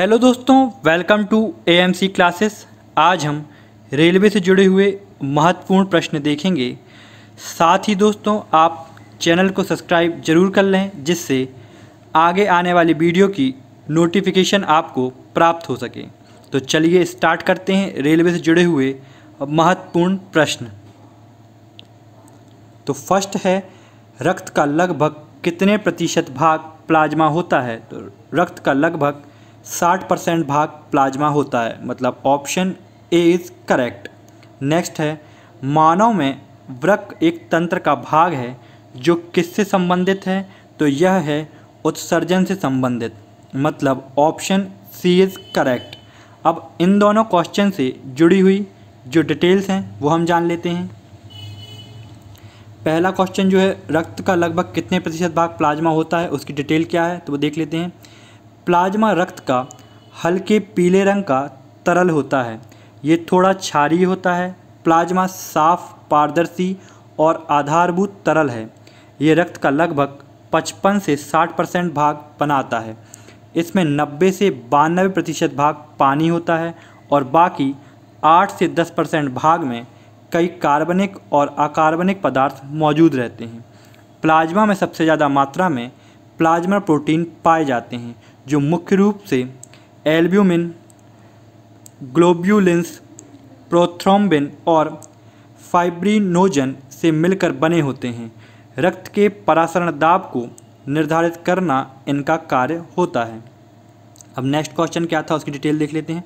hello दोस्तों welcome to AMC classes आज हम रेलवे से जुड़े हुए महत्वपूर्ण प्रश्न देखेंगे साथ ही दोस्तों आप चैनल को सब्सक्राइब जरूर कर लें जिससे आगे आने वाली वीडियो की नोटिफिकेशन आपको प्राप्त हो सके तो चलिए स्टार्ट करते हैं रेलवे से जुड़े हुए महत्वपूर्ण प्रश्न तो फर्स्ट है रक्त का लगभग कितने प्रतिशत भाग प्लाज्मा होता है तो रक्त का लगभग साठ परसेंट भाग प्लाज्मा होता है मतलब option A is correct next है मानव में वृक एक तंत्र का भाग है जो किससे संबंधित है तो यह है उत्सर्जन से संबंधित मतलब ऑप्शन सी इज़ करेक्ट अब इन दोनों क्वेश्चन से जुड़ी हुई जो डिटेल्स हैं वो हम जान लेते हैं पहला क्वेश्चन जो है रक्त का लगभग कितने प्रतिशत भाग प्लाज्मा होता है उसकी डिटेल क्या है तो वो देख लेते हैं प्लाज्मा रक्त का हल्के पीले रंग का तरल होता है ये थोड़ा क्षारीय होता है प्लाज्मा साफ पारदर्शी और आधारभूत तरल है ये रक्त का लगभग 55 से 60 परसेंट भाग बनाता है इसमें 90 से बानवे प्रतिशत भाग पानी होता है और बाकी 8 से 10 परसेंट भाग में कई कार्बनिक और अकार्बनिक पदार्थ मौजूद रहते हैं प्लाज्मा में सबसे ज़्यादा मात्रा में प्लाज्मा प्रोटीन पाए जाते हैं जो मुख्य रूप से एल्ब्यूमिन ग्लोब्यूलिंस प्रोथ्रोम्बिन और फाइब्रिनोजन से मिलकर बने होते हैं रक्त के परासरण दाब को निर्धारित करना इनका कार्य होता है अब नेक्स्ट क्वेश्चन क्या था उसकी डिटेल देख लेते हैं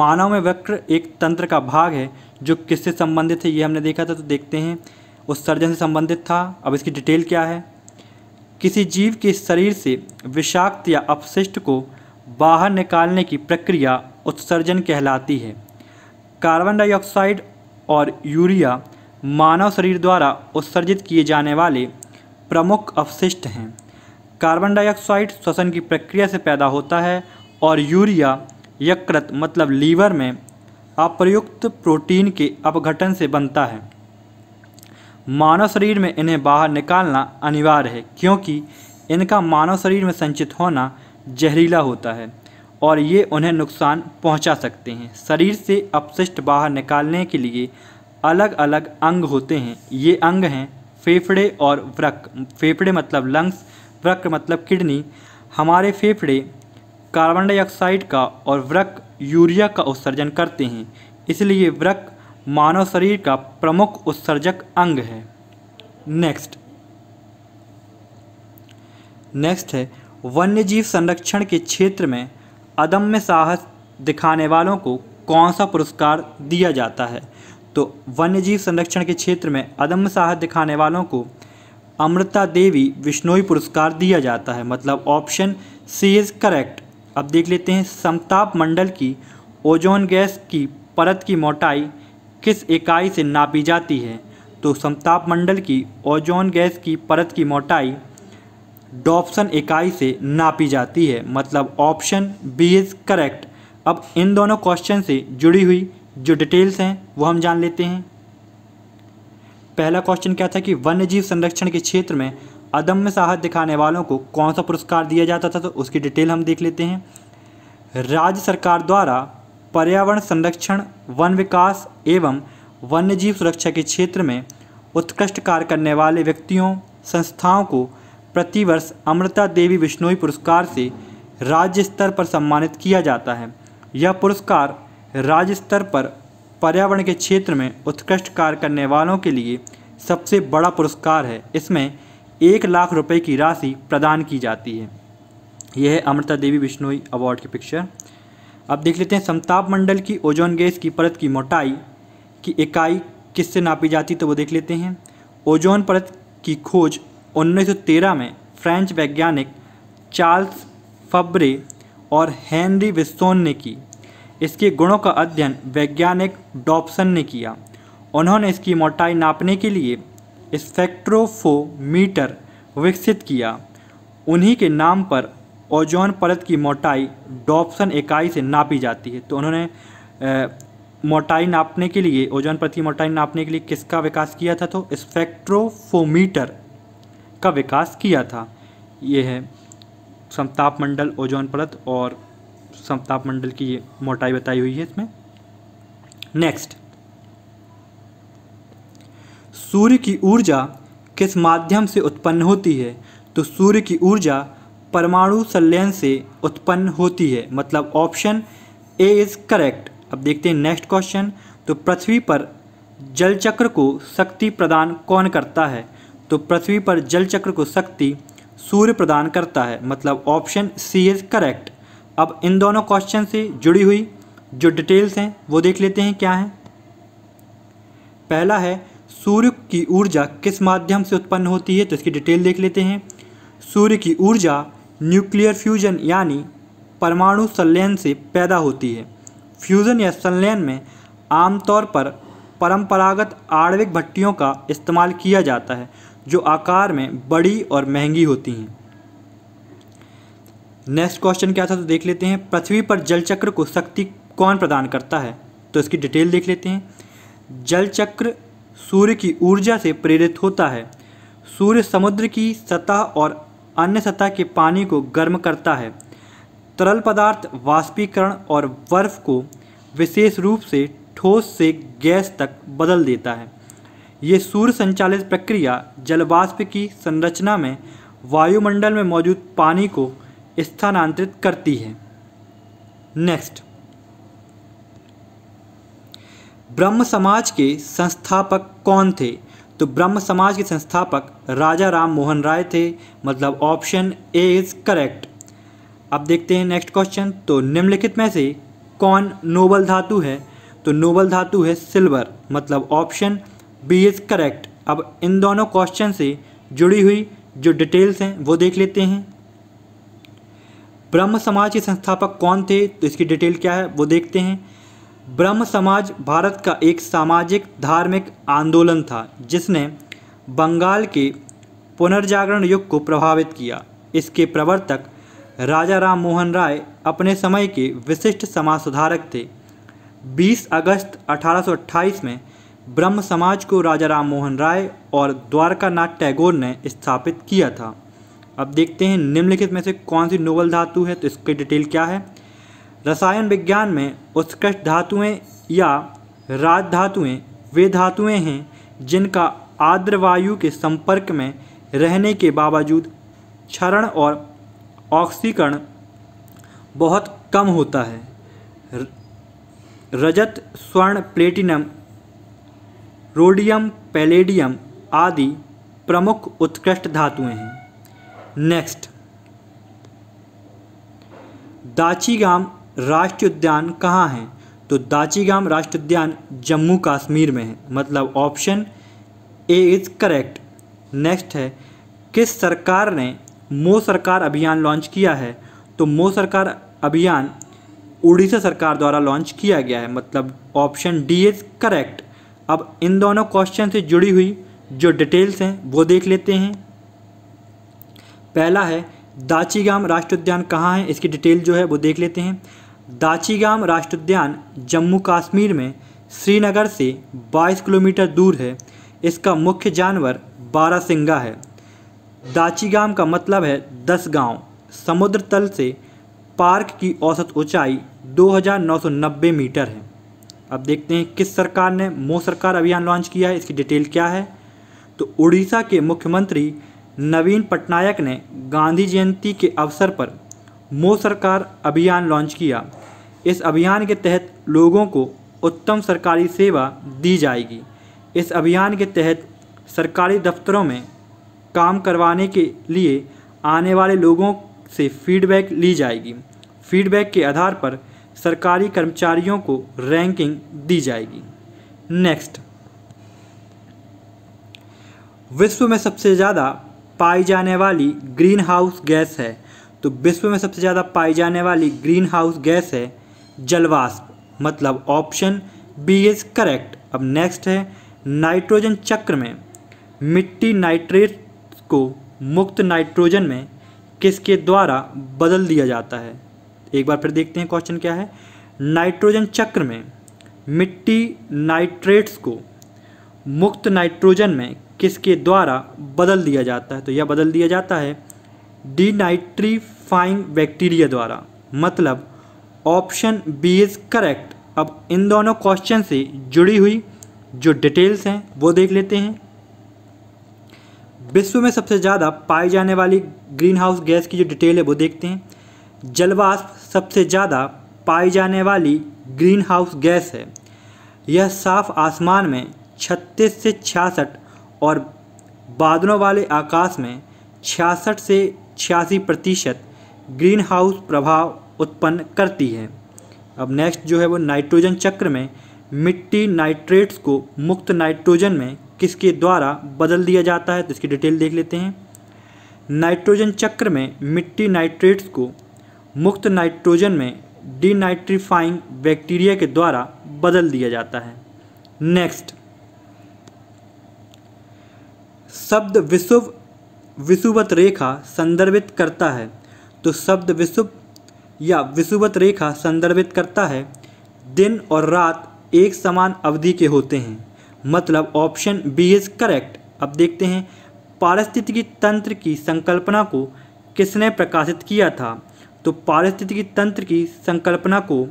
मानव में वक्र एक तंत्र का भाग है जो किससे संबंधित है ये हमने देखा था तो देखते हैं उस सर्जन से संबंधित था अब इसकी डिटेल क्या है किसी जीव के शरीर से विषाक्त या अपशिष्ट को बाहर निकालने की प्रक्रिया उत्सर्जन कहलाती है कार्बन डाइऑक्साइड और यूरिया मानव शरीर द्वारा उत्सर्जित किए जाने वाले प्रमुख अपशिष्ट हैं कार्बन डाइऑक्साइड श्वसन की प्रक्रिया से पैदा होता है और यूरिया यकृत मतलब लीवर में अप्रयुक्त प्रोटीन के अपघटन से बनता है मानव शरीर में इन्हें बाहर निकालना अनिवार्य है क्योंकि इनका मानव शरीर में संचित होना जहरीला होता है और ये उन्हें नुकसान पहुंचा सकते हैं शरीर से अपशिष्ट बाहर निकालने के लिए अलग अलग अंग होते हैं ये अंग हैं फेफड़े और वृक फेफड़े मतलब लंग्स वृक मतलब किडनी हमारे फेफड़े कार्बन डाइऑक्साइड का और वृक यूरिया का उत्सर्जन करते हैं इसलिए वृक मानव शरीर का प्रमुख उत्सर्जक अंग है नेक्स्ट नेक्स्ट है वन्यजीव संरक्षण के क्षेत्र में अदम्य साहस दिखाने वालों को कौन सा पुरस्कार दिया जाता है तो वन्यजीव संरक्षण के क्षेत्र में अदम्य साहस दिखाने वालों को अमृता देवी विश्नोई पुरस्कार दिया जाता है मतलब ऑप्शन सी इज़ करेक्ट अब देख लेते हैं समताप मंडल की ओजोन गैस की परत की मोटाई किस इकाई से नापी जाती है तो समताप मंडल की ओजोन गैस की परत की मोटाई डॉप्सन इकाई से नापी जाती है मतलब ऑप्शन बी इज़ करेक्ट अब इन दोनों क्वेश्चन से जुड़ी हुई जो डिटेल्स हैं वो हम जान लेते हैं पहला क्वेश्चन क्या था कि वन्य जीव संरक्षण के क्षेत्र में अदम्य साहस दिखाने वालों को कौन सा पुरस्कार दिया जाता था तो उसकी डिटेल हम देख लेते हैं राज्य सरकार द्वारा पर्यावरण संरक्षण वन विकास एवं वन्यजीव सुरक्षा के क्षेत्र में उत्कृष्ट कार्य करने वाले व्यक्तियों संस्थाओं को प्रतिवर्ष अमृता देवी विश्नोई पुरस्कार से राज्य स्तर पर सम्मानित किया जाता है यह पुरस्कार राज्य स्तर पर पर्यावरण के क्षेत्र में उत्कृष्ट कार्य करने वालों के लिए सबसे बड़ा पुरस्कार है इसमें एक लाख रुपए की राशि प्रदान की जाती है यह है अमृता देवी विष्णोई अवार्ड की पिक्चर अब देख लेते हैं समताप मंडल की ओजोन गैस की परत की मोटाई की इकाई किससे नापी जाती तो वो देख लेते हैं ओजोन परत की खोज 1913 में फ्रेंच वैज्ञानिक चार्ल्स फब्रे और हेनरी विस्सोन ने की इसके गुणों का अध्ययन वैज्ञानिक डॉप्सन ने किया उन्होंने इसकी मोटाई नापने के लिए स्पेक्ट्रोफोमीटर विकसित किया उन्हीं के नाम पर ओजोन परत की मोटाई डॉप्सन इकाई से नापी जाती है तो उन्होंने मोटाई नापने के लिए ओजोन परत की मोटाई नापने के लिए किसका विकास किया था तो स्पेक्ट्रोफोमीटर का विकास किया था यह है समताप मंडल ओजोन परत और समताप मंडल की ये मोटाई बताई हुई है इसमें नेक्स्ट सूर्य की ऊर्जा किस माध्यम से उत्पन्न होती है तो सूर्य की ऊर्जा परमाणु संलयन से उत्पन्न होती है मतलब ऑप्शन ए इज़ करेक्ट अब देखते हैं नेक्स्ट क्वेश्चन तो पृथ्वी पर जलचक्र को शक्ति प्रदान कौन करता है तो पृथ्वी पर जलचक्र को शक्ति सूर्य प्रदान करता है मतलब ऑप्शन सी इज़ करेक्ट अब इन दोनों क्वेश्चन से जुड़ी हुई जो डिटेल्स हैं वो देख लेते हैं क्या है पहला है सूर्य की ऊर्जा किस माध्यम से उत्पन्न होती है तो इसकी डिटेल देख लेते हैं सूर्य की ऊर्जा न्यूक्लियर फ्यूजन यानी परमाणु संलयन से पैदा होती है फ्यूज़न या संलयन में आमतौर पर परंपरागत आणविक भट्टियों का इस्तेमाल किया जाता है जो आकार में बड़ी और महंगी होती हैं नेक्स्ट क्वेश्चन क्या था तो देख लेते हैं पृथ्वी पर जलचक्र को शक्ति कौन प्रदान करता है तो इसकी डिटेल देख लेते हैं जलचक्र सूर्य की ऊर्जा से प्रेरित होता है सूर्य समुद्र की सतह और अन्य सतह के पानी को गर्म करता है तरल पदार्थ वाष्पीकरण और बर्फ को विशेष रूप से ठोस से गैस तक बदल देता है ये सूर्य संचालित प्रक्रिया जलवाष्प की संरचना में वायुमंडल में मौजूद पानी को स्थानांतरित करती है नेक्स्ट ब्रह्म समाज के संस्थापक कौन थे तो ब्रह्म समाज के संस्थापक राजा राम मोहन राय थे मतलब ऑप्शन ए इज़ करेक्ट अब देखते हैं नेक्स्ट क्वेश्चन तो निम्नलिखित में से कौन नोबल धातु है तो नोबल धातु है सिल्वर मतलब ऑप्शन बी इज़ करेक्ट अब इन दोनों क्वेश्चन से जुड़ी हुई जो डिटेल्स हैं वो देख लेते हैं ब्रह्म समाज के संस्थापक कौन थे तो इसकी डिटेल क्या है वो देखते हैं ब्रह्म समाज भारत का एक सामाजिक धार्मिक आंदोलन था जिसने बंगाल के पुनर्जागरण युग को प्रभावित किया इसके प्रवर्तक राजा राम मोहन राय अपने समय के विशिष्ट समाज सुधारक थे 20 अगस्त 1828 में ब्रह्म समाज को राजा राम मोहन राय और द्वारकानाथ टैगोर ने स्थापित किया था अब देखते हैं निम्नलिखित में से कौन सी नोबल धातु है तो इसकी डिटेल क्या है रसायन विज्ञान में उत्कृष्ट धातुएं या राज धातुएं वे धातुएं हैं जिनका आर्द्र वायु के संपर्क में रहने के बावजूद क्षरण और ऑक्सीकरण बहुत कम होता है रजत स्वर्ण प्लेटिनम रोडियम पैलेडियम आदि प्रमुख उत्कृष्ट धातुएं हैं नेक्स्ट दाचीगाम राष्ट्रीय उद्यान कहाँ हैं तो दाचीगाम राष्ट्रीय उद्यान जम्मू कश्मीर में है मतलब option A is correct next है किस सरकार ने मो सरकार अभियान लॉन्च किया है तो मो सरकार अभियान उड़ीसा सरकार द्वारा लॉन्च किया गया है मतलब ऑप्शन डी इज़ करेक्ट अब इन दोनों क्वेश्चन से जुड़ी हुई जो डिटेल्स हैं वो देख लेते हैं पहला है दाचीगाम राष्ट्रीय उद्यान कहाँ है इसकी डिटेल जो है वो देख लेते हैं दाचीगाम राष्ट्र उद्यान जम्मू कश्मीर में श्रीनगर से 22 किलोमीटर दूर है इसका मुख्य जानवर सिंगा है दाचीगाम का मतलब है दस गांव समुद्र तल से पार्क की औसत ऊंचाई 2,990 मीटर है अब देखते हैं किस सरकार ने मो सरकार अभियान लॉन्च किया है इसकी डिटेल क्या है तो उड़ीसा के मुख्यमंत्री नवीन पटनायक ने गांधी जयंती के अवसर पर मो सरकार अभियान लॉन्च किया इस अभियान के तहत लोगों को उत्तम सरकारी सेवा दी जाएगी इस अभियान के तहत सरकारी दफ्तरों में काम करवाने के लिए आने वाले लोगों से फीडबैक ली जाएगी फीडबैक के आधार पर सरकारी कर्मचारियों को रैंकिंग दी जाएगी नेक्स्ट विश्व में सबसे ज़्यादा पाई जाने वाली ग्रीन हाउस गैस है तो विश्व में सबसे ज़्यादा पाई जाने वाली ग्रीन हाउस गैस है जलवाष्प मतलब ऑप्शन बी इज करेक्ट अब नेक्स्ट है नाइट्रोजन चक्र में मिट्टी नाइट्रेट को मुक्त नाइट्रोजन में किसके द्वारा बदल दिया जाता है एक बार फिर देखते हैं क्वेश्चन क्या है नाइट्रोजन चक्र में मिट्टी नाइट्रेट्स को मुक्त नाइट्रोजन में किसके द्वारा बदल दिया जाता है तो यह बदल दिया जाता है डीनाइट्रीफाइंग बैक्टीरिया द्वारा मतलब ऑप्शन बी इज़ करेक्ट अब इन दोनों क्वेश्चन से जुड़ी हुई जो डिटेल्स हैं वो देख लेते हैं विश्व में सबसे ज़्यादा पाई जाने वाली ग्रीन हाउस गैस की जो डिटेल है वो देखते हैं जलवाष्प सबसे ज़्यादा पाई जाने वाली ग्रीन हाउस गैस है यह साफ आसमान में 36 से 66 और बादलों वाले आकाश में 66 से छियासी प्रतिशत ग्रीन हाउस प्रभाव उत्पन्न करती है अब नेक्स्ट जो है वो नाइट्रोजन चक्र में मिट्टी नाइट्रेट्स को मुक्त नाइट्रोजन में किसके द्वारा बदल दिया जाता है तो इसकी डिटेल देख लेते हैं नाइट्रोजन चक्र में मिट्टी नाइट्रेट्स को मुक्त नाइट्रोजन में डीनाइट्रीफाइंग बैक्टीरिया के द्वारा बदल दिया जाता है नेक्स्ट शब्द विशुभ विषुवत रेखा संदर्भित करता है तो शब्द विशुभ या विषुवत रेखा संदर्भित करता है दिन और रात एक समान अवधि के होते हैं मतलब ऑप्शन बी इज़ करेक्ट अब देखते हैं पारिस्थितिकी तंत्र की संकल्पना को किसने प्रकाशित किया था तो पारिस्थितिकी तंत्र की संकल्पना को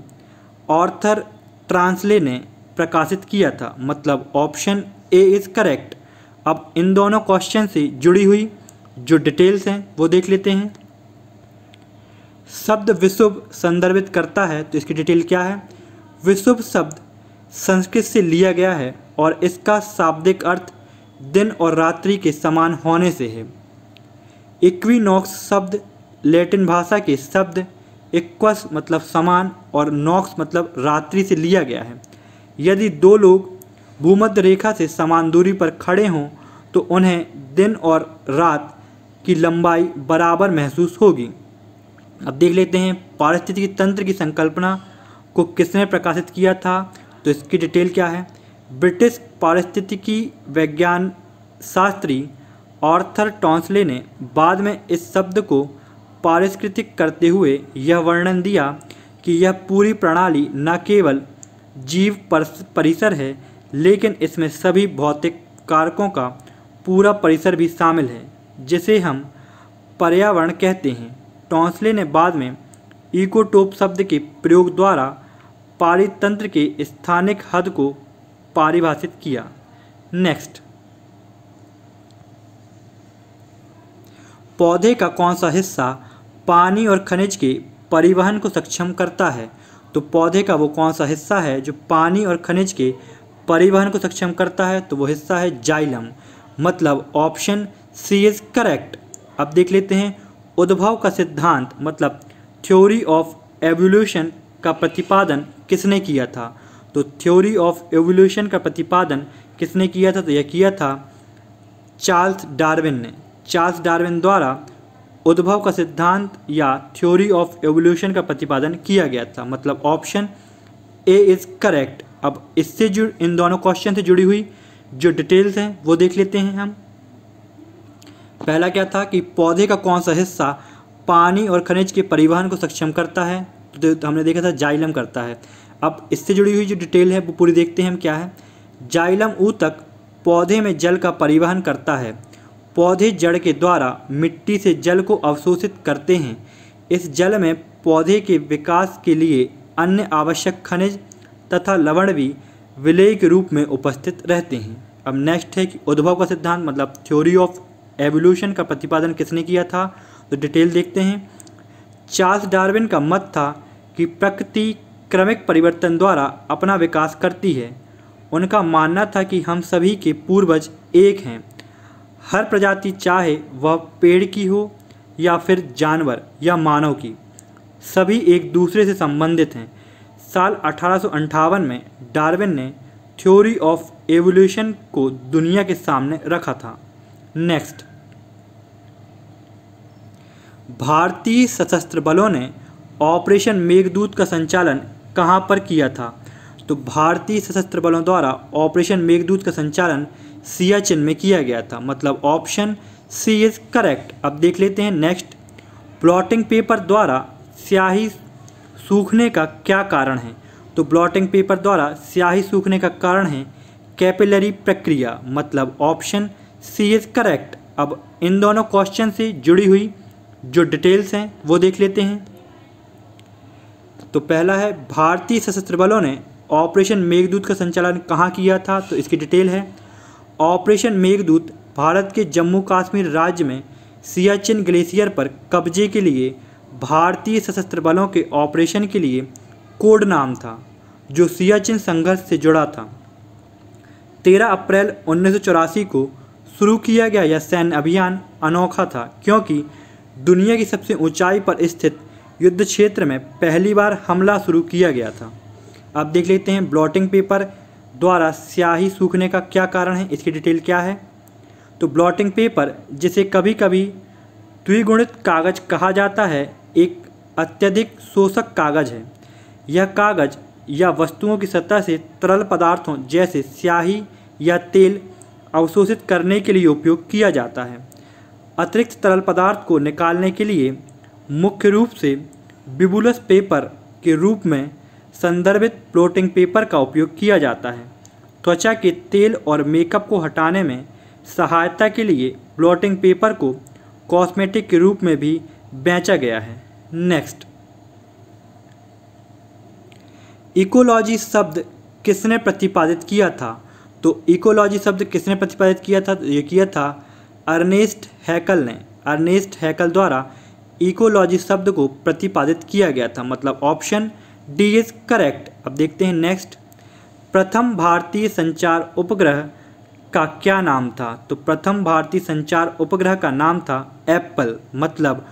ऑर्थर ट्रांसले ने प्रकाशित किया था मतलब ऑप्शन ए इज़ करेक्ट अब इन दोनों क्वेश्चन से जुड़ी हुई जो डिटेल्स हैं वो देख लेते हैं शब्द विशुभ संदर्भित करता है तो इसकी डिटेल क्या है विशुभ शब्द संस्कृत से लिया गया है और इसका शाब्दिक अर्थ दिन और रात्रि के समान होने से है इक्विनॉक्स शब्द लैटिन भाषा के शब्द इक्वस मतलब समान और नॉक्स मतलब रात्रि से लिया गया है यदि दो लोग भूमध्य रेखा से समान दूरी पर खड़े हों तो उन्हें दिन और रात की लंबाई बराबर महसूस होगी अब देख लेते हैं पारिस्थितिकी तंत्र की संकल्पना को किसने प्रकाशित किया था तो इसकी डिटेल क्या है ब्रिटिश पारिस्थितिकी वैज्ञान शास्त्री आर्थर टॉन्सले ने बाद में इस शब्द को पारिष्कृतिक करते हुए यह वर्णन दिया कि यह पूरी प्रणाली न केवल जीव परिसर है लेकिन इसमें सभी भौतिक कारकों का पूरा परिसर भी शामिल है जिसे हम पर्यावरण कहते हैं टॉन्सले ने बाद में इकोटोप शब्द के प्रयोग द्वारा पारितंत्र के स्थानिक हद को पारिभाषित किया नेक्स्ट पौधे का कौन सा हिस्सा पानी और खनिज के परिवहन को सक्षम करता है तो पौधे का वो कौन सा हिस्सा है जो पानी और खनिज के परिवहन को सक्षम करता है तो वो हिस्सा है जाइलम मतलब ऑप्शन सी इज करेक्ट अब देख लेते हैं उद्भव का सिद्धांत मतलब थ्योरी ऑफ एवोल्यूशन का प्रतिपादन किसने किया था तो थ्योरी ऑफ एवोल्यूशन का प्रतिपादन किसने किया था तो यह किया था चार्ल्स डार्विन ने चार्ल्स डार्विन द्वारा उद्भव का सिद्धांत या थ्योरी ऑफ एवोल्यूशन का प्रतिपादन किया गया था मतलब ऑप्शन ए इज़ करेक्ट अब इससे जुड़ इन दोनों क्वेश्चन से जुड़ी हुई जो डिटेल्स हैं वो देख लेते हैं हम पहला क्या था कि पौधे का कौन सा हिस्सा पानी और खनिज के परिवहन को सक्षम करता है तो हमने देखा था जाइलम करता है अब इससे जुड़ी हुई जो डिटेल है वो पूरी देखते हैं हम क्या है जाइलम ऊतक पौधे में जल का परिवहन करता है पौधे जड़ के द्वारा मिट्टी से जल को अवशोषित करते हैं इस जल में पौधे के विकास के लिए अन्य आवश्यक खनिज तथा लवण भी विलय के रूप में उपस्थित रहते हैं अब नेक्स्ट है कि उद्भव का सिद्धांत मतलब थ्योरी ऑफ एवोल्यूशन का प्रतिपादन किसने किया था तो डिटेल देखते हैं चार्ल्स डार्विन का मत था कि प्रकृति क्रमिक परिवर्तन द्वारा अपना विकास करती है उनका मानना था कि हम सभी के पूर्वज एक हैं हर प्रजाति चाहे वह पेड़ की हो या फिर जानवर या मानव की सभी एक दूसरे से संबंधित हैं साल अठारह में डार्विन ने थ्योरी ऑफ एवोल्यूशन को दुनिया के सामने रखा था नेक्स्ट भारतीय सशस्त्र बलों ने ऑपरेशन मेघदूत का संचालन कहाँ पर किया था तो भारतीय सशस्त्र बलों द्वारा ऑपरेशन मेघदूत का संचालन सियाचिन में किया गया था मतलब ऑप्शन सी इज़ करेक्ट अब देख लेते हैं नेक्स्ट ब्लॉटिंग पेपर द्वारा स्याही सूखने का क्या कारण है तो ब्लॉटिंग पेपर द्वारा स्याही सूखने का कारण है कैपिलरी प्रक्रिया मतलब ऑप्शन सी इज़ करेक्ट अब इन दोनों क्वेश्चन से जुड़ी हुई जो डिटेल्स हैं वो देख लेते हैं तो पहला है भारतीय सशस्त्र बलों ने ऑपरेशन मेघदूत का संचालन कहाँ किया था तो इसकी डिटेल है ऑपरेशन मेघदूत भारत के जम्मू कश्मीर राज्य में सियाचिन ग्लेशियर पर कब्जे के लिए भारतीय सशस्त्र बलों के ऑपरेशन के लिए कोड नाम था जो सियाचिन संघर्ष से जुड़ा था 13 अप्रैल उन्नीस को शुरू किया गया यह सैन्य अभियान अनोखा था क्योंकि दुनिया की सबसे ऊंचाई पर स्थित युद्ध क्षेत्र में पहली बार हमला शुरू किया गया था अब देख लेते हैं ब्लॉटिंग पेपर द्वारा स्याही सूखने का क्या कारण है इसकी डिटेल क्या है तो ब्लॉटिंग पेपर जिसे कभी कभी द्विगुणित कागज कहा जाता है एक अत्यधिक शोषक कागज है यह कागज या वस्तुओं की सतह से तरल पदार्थों जैसे स्याही या तेल अवशोषित करने के लिए उपयोग किया जाता है अतिरिक्त तरल पदार्थ को निकालने के लिए मुख्य रूप से बिबुलस पेपर के रूप में संदर्भित प्लोटिंग पेपर का उपयोग किया जाता है त्वचा के तेल और मेकअप को हटाने में सहायता के लिए ब्लॉटिंग पेपर को कॉस्मेटिक के रूप में भी बेचा गया है नेक्स्ट इकोलॉजी शब्द किसने प्रतिपादित किया था तो इकोलॉजी शब्द किसने प्रतिपादित किया था ये किया था अर्नेस्ट हैकल ने अर्नेस्ट हैकल द्वारा इकोलॉजी शब्द को प्रतिपादित किया गया था मतलब ऑप्शन डी इज करेक्ट अब देखते हैं नेक्स्ट प्रथम भारतीय संचार उपग्रह का क्या नाम था तो प्रथम भारतीय संचार उपग्रह का नाम था एप्पल मतलब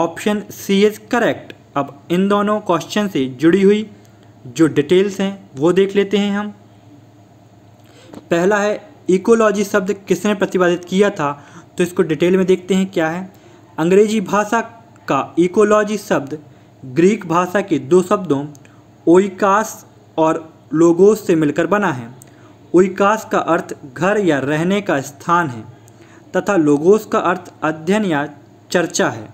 ऑप्शन सी इज करेक्ट अब इन दोनों क्वेश्चन से जुड़ी हुई जो डिटेल्स हैं वो देख लेते हैं हम पहला है इकोलॉजी शब्द किसने प्रतिपादित किया था तो इसको डिटेल में देखते हैं क्या है अंग्रेजी भाषा का इकोलॉजी शब्द ग्रीक भाषा के दो शब्दों ओइकास और लोगोस से मिलकर बना है ओइकास का अर्थ घर या रहने का स्थान है तथा लोगोस का अर्थ अध्ययन या चर्चा है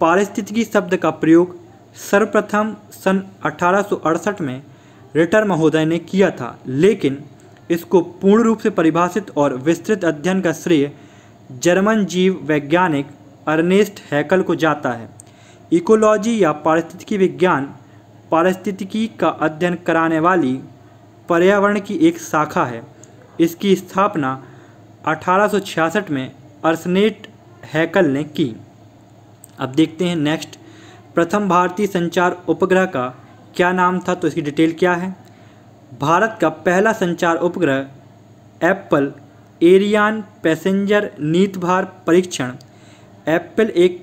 पारिस्थितिकी शब्द का प्रयोग सर्वप्रथम सन अठारह में रिटर महोदय ने किया था लेकिन इसको पूर्ण रूप से परिभाषित और विस्तृत अध्ययन का श्रेय जर्मन जीव वैज्ञानिक अर्नेस्ट हैकल को जाता है इकोलॉजी या पारिस्थितिकी विज्ञान पारिस्थितिकी का अध्ययन कराने वाली पर्यावरण की एक शाखा है इसकी स्थापना 1866 में अर्सनेट हैकल ने की अब देखते हैं नेक्स्ट प्रथम भारतीय संचार उपग्रह का क्या नाम था तो इसकी डिटेल क्या है भारत का पहला संचार उपग्रह एप्पल एरियान पैसेंजर नीतभार परीक्षण एप्पल एक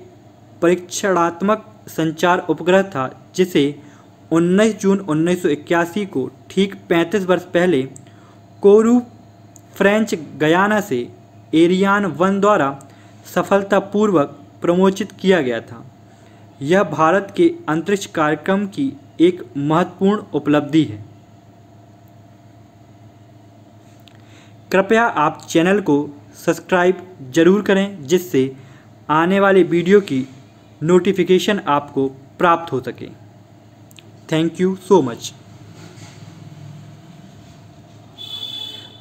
परीक्षणात्मक संचार उपग्रह था जिसे 19 जून 1981 को ठीक 35 वर्ष पहले कोरू फ्रेंच गयाना से एरियान वन द्वारा सफलतापूर्वक प्रमोचित किया गया था यह भारत के अंतरिक्ष कार्यक्रम की एक महत्वपूर्ण उपलब्धि है कृपया आप चैनल को सब्सक्राइब जरूर करें जिससे आने वाले वीडियो की नोटिफिकेशन आपको प्राप्त हो सके थैंक यू सो मच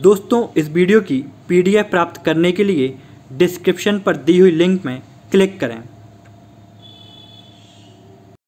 दोस्तों इस वीडियो की पीडीएफ प्राप्त करने के लिए डिस्क्रिप्शन पर दी हुई लिंक में क्लिक करें